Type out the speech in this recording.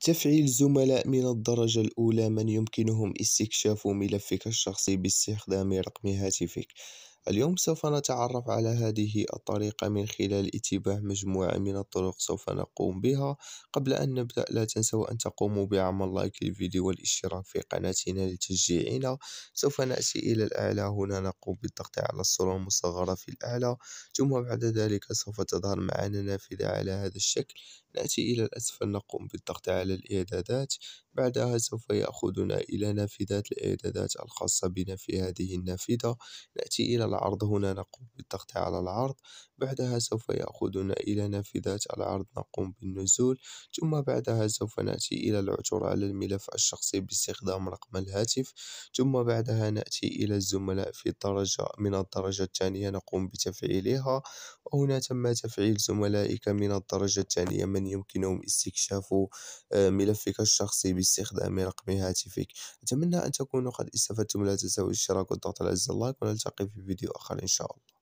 تفعيل زملاء من الدرجة الأولى من يمكنهم استكشاف ملفك الشخصي باستخدام رقم هاتفك اليوم سوف نتعرف على هذه الطريقة من خلال اتباع مجموعة من الطرق سوف نقوم بها قبل أن نبدأ لا تنسوا أن تقوموا بعمل لايك للفيديو والاشتراك في قناتنا لتشجيعنا سوف نأتي إلى الأعلى هنا نقوم بالضغط على الصورة المصغرة في الأعلى ثم بعد ذلك سوف تظهر معنا نافذة على هذا الشكل نأتي إلى الأسفل نقوم بالضغط على الإعدادات بعدها سوف يأخذنا إلى نافذة الإعدادات الخاصة بنا في هذه النافذة نأتي إلى العرض هنا نقوم بالضغط على العرض بعدها سوف يأخذنا إلى نافذة العرض نقوم بالنزول ثم بعدها سوف نأتي إلى العثور على الملف الشخصي باستخدام رقم الهاتف ثم بعدها نأتي إلى الزملاء في الدرجة من الدرجة الثانية نقوم بتفعيلها وهنا تم تفعيل زملائك من الدرجة الثانية من يمكنهم استكشاف آه، ملفك الشخصي باستخدام رقم هاتفك أتمنى أن تكونوا قد استفدتم لا تنسوا الاشتراك والضغط على زر اللايك ونلتقي في فيديو آخر إن شاء الله